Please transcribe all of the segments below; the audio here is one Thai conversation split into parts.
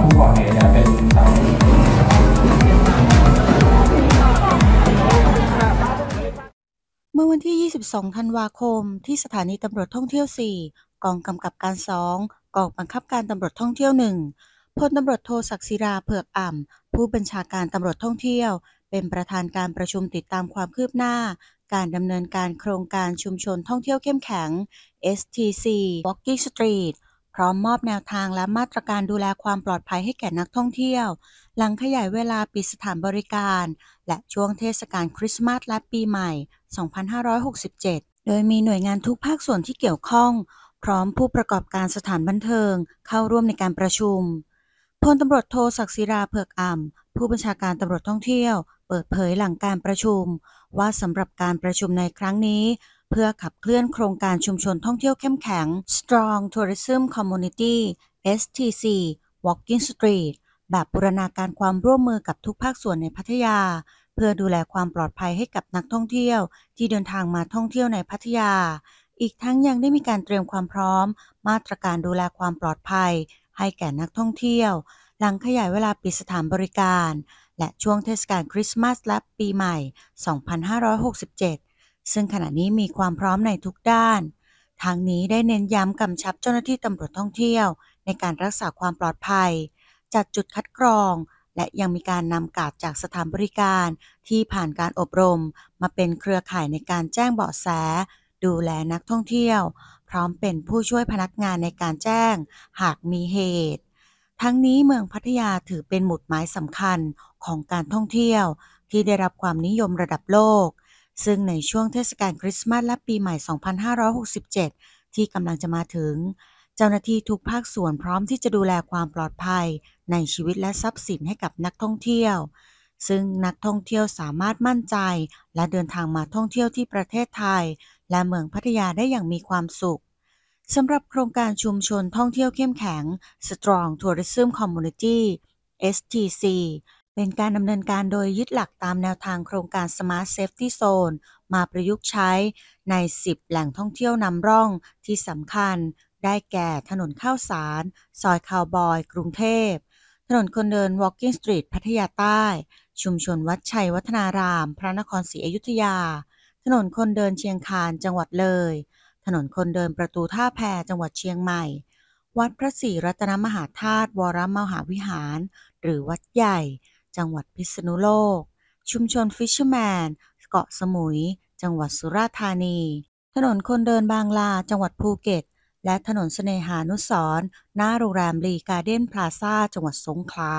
ผู้ก่อเหตุเนี่ยเป็นสาวเมื่อวันที่ 22 ธันวาคม ที่สถานีตำรวจท่องเที่ยว 4 กองกำกับการ 2กองบังคับการตำรวจท่องเที่ยว 1 พลตำรวจโทศักดิ์ศิราเผือกอ่ำผู้บัญชาการตำรวจท่องเที่ยว เป็นประธานการประชุมติดตามความคืบหน้า การดำเนินการโครงการชุมชนท่องเที่ยวเข้มแข็ง STC Walking Street พร้อมมอบแนวทางและมาตรการดูแลความปลอดภัยให้แก่นักท่องเที่ยวหลังขยายเวลาปิดสถานบริการ และช่วงเทศกาลคริสต์มาสและปีใหม่ 2567 โดยมีหน่วยงานทุกภาคส่วนที่เกี่ยวข้อง พร้อมผู้ประกอบการสถานบันเทิงเข้าร่วมในการประชุมพลตำรวจโทศักดิศิราเผือกอ่ำผู้บัญชาการตำรวจท่องเที่ยวเปิดเผยหลังการประชุม ว่าสำหรับการประชุมในครั้งนี้เพื่อขับเคลื่อนโครงการชุมชนท่องเที่ยวเข้มแข็ง Strong Tourism Community STC Walking Street แบบบูรณาการความร่วมมือกับทุกภาคส่วนในพัทยา เพื่อดูแลความปลอดภัยให้กับนักท่องเที่ยวที่เดินทางมาท่องเที่ยวในพัทยา อีกทั้งยังได้มีการเตรียมความพร้อม มาตรการดูแลความปลอดภัย ให้แก่นักท่องเที่ยวหลังขยายเวลาปิดสถานบริการ และช่วงเทศกาลคริสต์มาสและปีใหม่ 2567ซึ่งขณะนี้มีความพร้อมในทุกด้าน ทางนี้ได้เน้นย้ำกำชับเจ้าหน้าที่ตำรวจท่องเที่ยว ในการรักษาความปลอดภัยจัดจุดคัดกรอง และยังมีการนำกาดจากสถานบริการที่ผ่านการอบรมมาเป็นเครือข่ายในการแจ้งเบาะแส ดูแลนักท่องเที่ยว พร้อมเป็นผู้ช่วยพนักงานในการแจ้งหากมีเหตุ ทั้งนี้เมืองพัทยาถือเป็นหมุดหมายสำคัญของการท่องเที่ยว ที่ได้รับความนิยมระดับโลกซึ่งในช่วงเทศกาลคริสต์มาสและปีใหม่ 2567 ที่กำลังจะมาถึง เจ้าหน้าที่ทุกภาคส่วนพร้อมที่จะดูแลความปลอดภัย ในชีวิตและทรัพย์สินให้กับนักท่องเที่ยว ซึ่งนักท่องเที่ยวสามารถมั่นใจ และเดินทางมาท่องเที่ยวที่ประเทศไทย และเมืองพัทยาได้อย่างมีความสุข สำหรับโครงการชุมชนท่องเที่ยวเข้มแข็ง Strong Tourism Community STC เป็นการดำเนินการโดยยึดหลักตามแนวทางโครงการ Smart Safety Zone มาประยุกต์ใช้ใน 10 แหล่งท่องเที่ยวนำร่องที่สำคัญ ได้แก่ถนนข้าวสาร ซอยคาวบอย กรุงเทพ ถนนคนเดิน Walking Street พัทยาใต้ ชุมชนวัดชัยวัฒนาราม พระนครศรีอยุธยา ถนนคนเดินเชียงคานจังหวัดเลย ถนนคนเดินประตูท่าแพจังหวัดเชียงใหม่ วัดพระศรีรัตนมหาธาตุวรมหาวิหาร หรือวัดใหญ่จังหวัดพิษณุโลก ชุมชนฟิชเชอร์แมนเกาะสมุย จังหวัดสุราษฎร์ธานี ถนนคนเดินบางลา จังหวัดภูเก็ต และถนนเสนหานุสรณ์หน้าโรงแรมรีการ์เด้นพลาซาจังหวัดสงขลา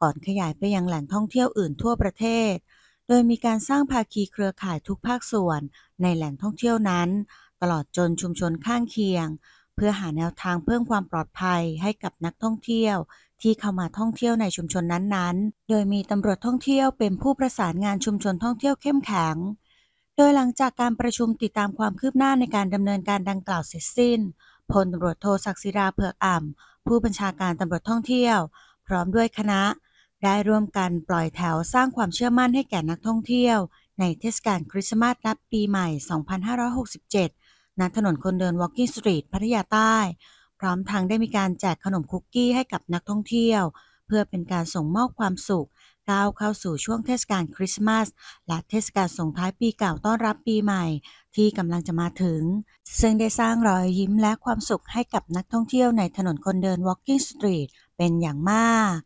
ก่อนขยายไปยังแหล่งท่องเที่ยวอื่นทั่วประเทศ โดยมีการสร้างภาคีเครือข่ายทุกภาคส่วนในแหล่งท่องเที่ยวนั้น ตลอดจนชุมชนข้างเคียง เพื่อหาแนวทางเพิ่มความปลอดภัยให้กับนักท่องเที่ยวที่เข้ามาท่องเที่ยวในชุมชนนั้นๆ โดยมีตำรวจท่องเที่ยวเป็นผู้ประสานงานชุมชนท่องเที่ยวเข้มแข็ง โดยหลังจากการประชุมติดตามความคืบหน้าในการดำเนินการดังกล่าวเสร็จสิ้น พลตำรวจโทศักดิ์ศิราเผือกอ่ำผู้บัญชาการตำรวจท่องเที่ยว พร้อมด้วยคณะ ได้ร่วมกันปล่อยแถวสร้างความเชื่อมั่นให้แก่นักท่องเที่ยว ในเทศกาลคริสต์มาสและปีใหม่ 2567ณถนนคนเดิน Walking Street พัทยาใต้พร้อมทั้งได้มีการแจกขนมคุกกี้ให้กับนักท่องเที่ยว เพื่อเป็นการส่งมอบความสุขก้าวเข้าสู่ช่วงเทศกาลคริสต์มาส และเทศกาลส่งท้ายปีเก่าต้อนรับปีใหม่ ที่กำลังจะมาถึง ซึ่งได้สร้างรอยยิ้มและความสุขให้กับนักท่องเที่ยวในถนนคนเดิน Walking Street เป็นอย่างมาก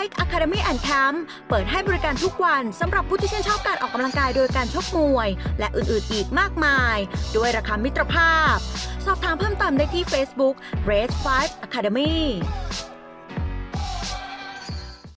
b i า e Academy and Camp เปิดให้บริการทุกวันสำหรับผู้ที่ชื่นชอบการออกกำลังกายโดยการชกมวย และอื่นๆ อีกมากมาย ด้วยราคามิตรภาพ สอบถามเพิ่มเติมได้ที่ Facebook Race 5 Academy